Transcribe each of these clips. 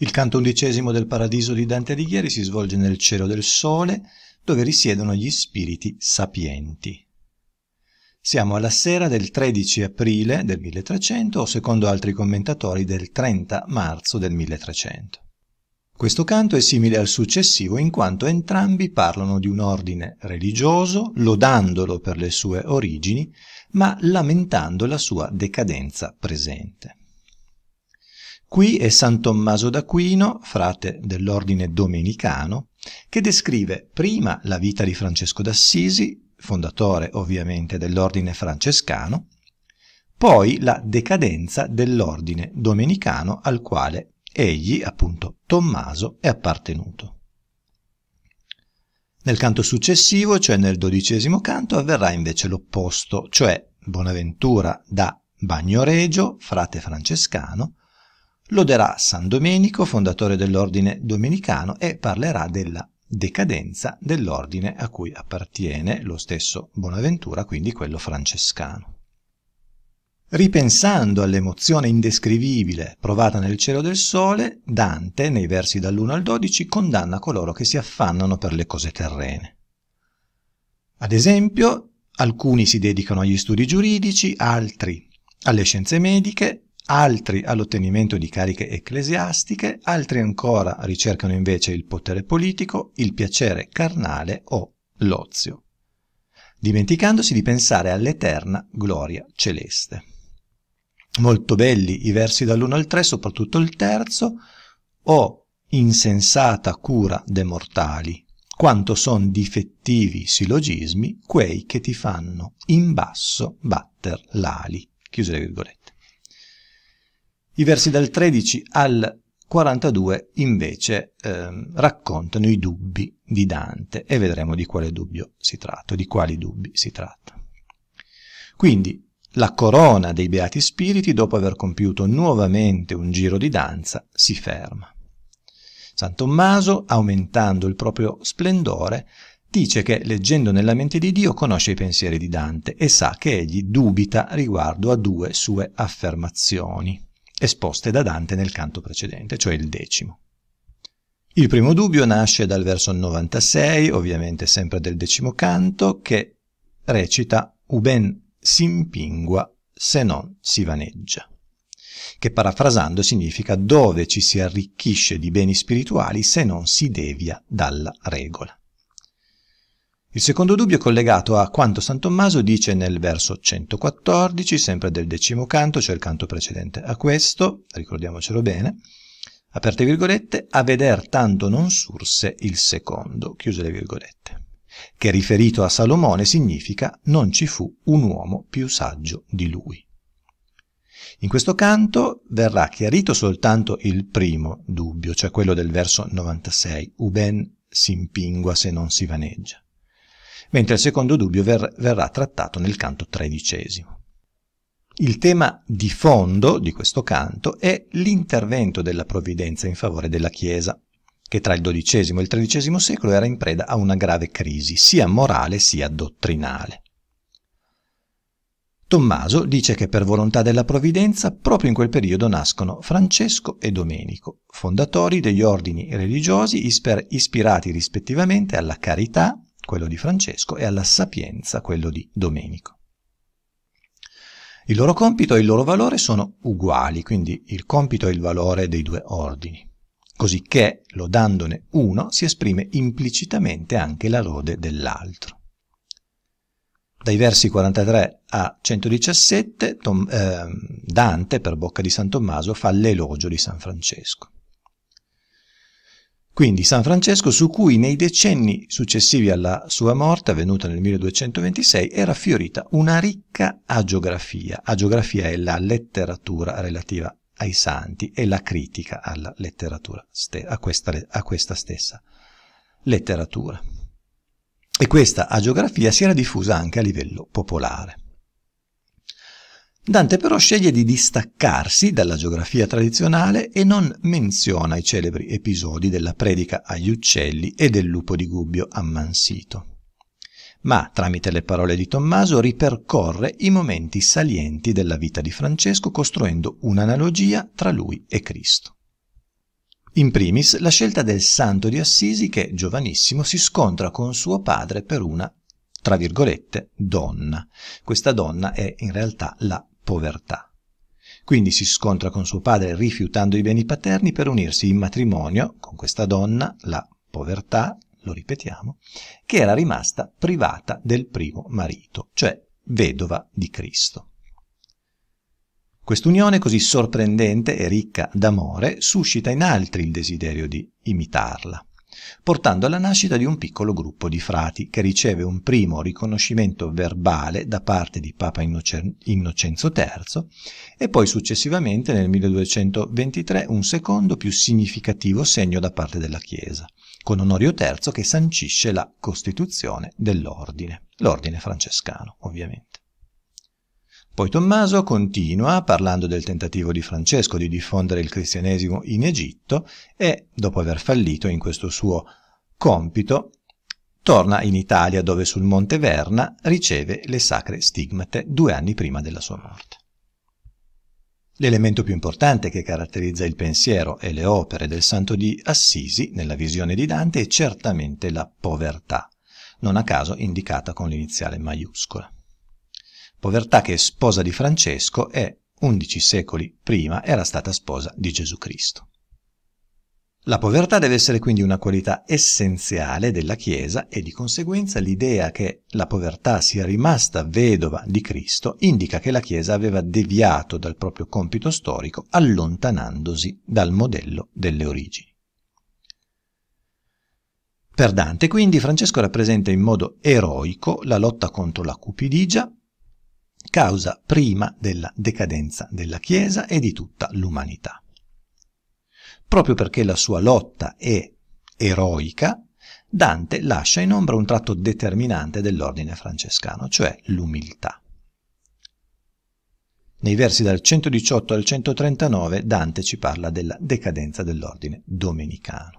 Il canto undicesimo del Paradiso di Dante Alighieri si svolge nel cielo del sole, dove risiedono gli spiriti sapienti. Siamo alla sera del 13 aprile del 1300 o secondo altri commentatori del 30 marzo del 1300. Questo canto è simile al successivo in quanto entrambi parlano di un ordine religioso, lodandolo per le sue origini, ma lamentando la sua decadenza presente. Qui è San Tommaso d'Aquino, frate dell'ordine domenicano, che descrive prima la vita di Francesco d'Assisi, fondatore ovviamente dell'ordine francescano, poi la decadenza dell'ordine domenicano al quale egli, appunto Tommaso, è appartenuto. Nel canto successivo, cioè nel dodicesimo canto, avverrà invece l'opposto, cioè Bonaventura da Bagnoregio, frate francescano, loderà San Domenico, fondatore dell'ordine domenicano, e parlerà della decadenza dell'ordine a cui appartiene lo stesso Bonaventura, quindi quello francescano. Ripensando all'emozione indescrivibile provata nel cielo del sole, Dante, nei versi dall'1 al 12, condanna coloro che si affannano per le cose terrene. Ad esempio, alcuni si dedicano agli studi giuridici, altri alle scienze mediche, altri all'ottenimento di cariche ecclesiastiche, altri ancora ricercano invece il potere politico, il piacere carnale o l'ozio, dimenticandosi di pensare all'eterna gloria celeste. Molto belli i versi dall'1 al 3, soprattutto il terzo, o insensata cura de mortali, quanto son difettivi silogismi quei che ti fanno in basso batter l'ali. Chiuse le virgolette. I versi dal 13 al 42 invece ehm, raccontano i dubbi di Dante e vedremo di quale dubbio si tratta, di quali dubbi si tratta. Quindi la corona dei beati spiriti, dopo aver compiuto nuovamente un giro di danza, si ferma. San Tommaso, aumentando il proprio splendore, dice che leggendo nella mente di Dio conosce i pensieri di Dante e sa che egli dubita riguardo a due sue affermazioni esposte da Dante nel canto precedente, cioè il decimo. Il primo dubbio nasce dal verso 96, ovviamente sempre del decimo canto, che recita Uben s'impingua se non si vaneggia, che parafrasando significa dove ci si arricchisce di beni spirituali se non si devia dalla regola. Il secondo dubbio è collegato a quanto San Tommaso dice nel verso 114, sempre del decimo canto, cioè il canto precedente a questo, ricordiamocelo bene, aperte virgolette, a veder tanto non surse il secondo, chiuse le virgolette, che riferito a Salomone significa non ci fu un uomo più saggio di lui. In questo canto verrà chiarito soltanto il primo dubbio, cioè quello del verso 96, uben si impingua se non si vaneggia mentre il secondo dubbio ver verrà trattato nel canto tredicesimo. Il tema di fondo di questo canto è l'intervento della provvidenza in favore della Chiesa, che tra il XII e il XIII secolo era in preda a una grave crisi, sia morale sia dottrinale. Tommaso dice che per volontà della provvidenza proprio in quel periodo nascono Francesco e Domenico, fondatori degli ordini religiosi ispirati rispettivamente alla carità, quello di Francesco, e alla Sapienza, quello di Domenico. Il loro compito e il loro valore sono uguali, quindi il compito e il valore dei due ordini, cosicché lodandone uno si esprime implicitamente anche la lode dell'altro. Dai versi 43 a 117 ehm, Dante, per bocca di San Tommaso, fa l'elogio di San Francesco. Quindi San Francesco su cui nei decenni successivi alla sua morte, avvenuta nel 1226, era fiorita una ricca agiografia. Agiografia è la letteratura relativa ai santi e la critica alla letteratura, a questa, a questa stessa letteratura. E questa agiografia si era diffusa anche a livello popolare. Dante però sceglie di distaccarsi dalla geografia tradizionale e non menziona i celebri episodi della predica agli uccelli e del lupo di Gubbio ammansito. Ma, tramite le parole di Tommaso, ripercorre i momenti salienti della vita di Francesco costruendo un'analogia tra lui e Cristo. In primis la scelta del santo di Assisi che, giovanissimo, si scontra con suo padre per una, tra virgolette, donna. Questa donna è in realtà la povertà. Quindi si scontra con suo padre rifiutando i beni paterni per unirsi in matrimonio con questa donna, la povertà, lo ripetiamo, che era rimasta privata del primo marito, cioè vedova di Cristo. Quest'unione così sorprendente e ricca d'amore suscita in altri il desiderio di imitarla portando alla nascita di un piccolo gruppo di frati che riceve un primo riconoscimento verbale da parte di Papa Innocenzo III e poi successivamente nel 1223 un secondo più significativo segno da parte della Chiesa, con Onorio III che sancisce la costituzione dell'ordine, l'ordine francescano ovviamente. Poi Tommaso continua parlando del tentativo di Francesco di diffondere il cristianesimo in Egitto e, dopo aver fallito in questo suo compito, torna in Italia dove sul Monte Verna riceve le sacre stigmate due anni prima della sua morte. L'elemento più importante che caratterizza il pensiero e le opere del santo di Assisi nella visione di Dante è certamente la povertà, non a caso indicata con l'iniziale maiuscola povertà che sposa di Francesco e, undici secoli prima, era stata sposa di Gesù Cristo. La povertà deve essere quindi una qualità essenziale della Chiesa e di conseguenza l'idea che la povertà sia rimasta vedova di Cristo indica che la Chiesa aveva deviato dal proprio compito storico allontanandosi dal modello delle origini. Per Dante quindi Francesco rappresenta in modo eroico la lotta contro la cupidigia causa prima della decadenza della Chiesa e di tutta l'umanità. Proprio perché la sua lotta è eroica, Dante lascia in ombra un tratto determinante dell'ordine francescano, cioè l'umiltà. Nei versi dal 118 al 139 Dante ci parla della decadenza dell'ordine domenicano.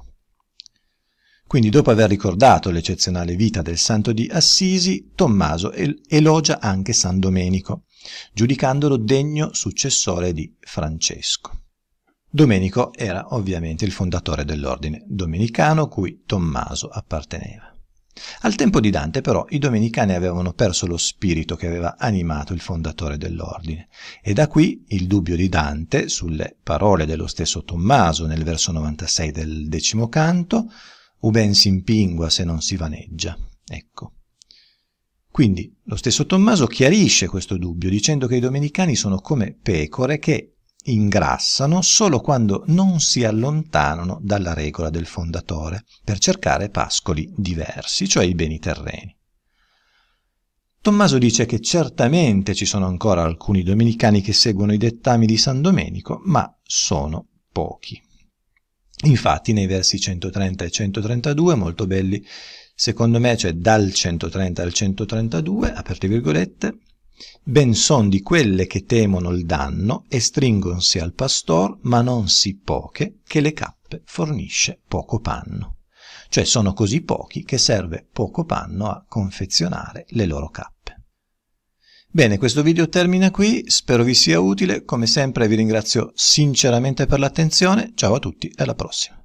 Quindi dopo aver ricordato l'eccezionale vita del santo di Assisi, Tommaso elogia anche San Domenico, giudicandolo degno successore di Francesco. Domenico era ovviamente il fondatore dell'ordine domenicano cui Tommaso apparteneva. Al tempo di Dante però i domenicani avevano perso lo spirito che aveva animato il fondatore dell'ordine e da qui il dubbio di Dante sulle parole dello stesso Tommaso nel verso 96 del decimo canto o ben si impingua se non si vaneggia. Ecco. Quindi lo stesso Tommaso chiarisce questo dubbio dicendo che i domenicani sono come pecore che ingrassano solo quando non si allontanano dalla regola del fondatore per cercare pascoli diversi, cioè i beni terreni. Tommaso dice che certamente ci sono ancora alcuni domenicani che seguono i dettami di San Domenico, ma sono pochi. Infatti nei versi 130 e 132, molto belli, secondo me, cioè dal 130 al 132, aperte virgolette, ben son di quelle che temono il danno e stringonsi al pastor, ma non si poche, che le cappe fornisce poco panno. Cioè sono così pochi che serve poco panno a confezionare le loro cappe. Bene, questo video termina qui, spero vi sia utile, come sempre vi ringrazio sinceramente per l'attenzione, ciao a tutti e alla prossima.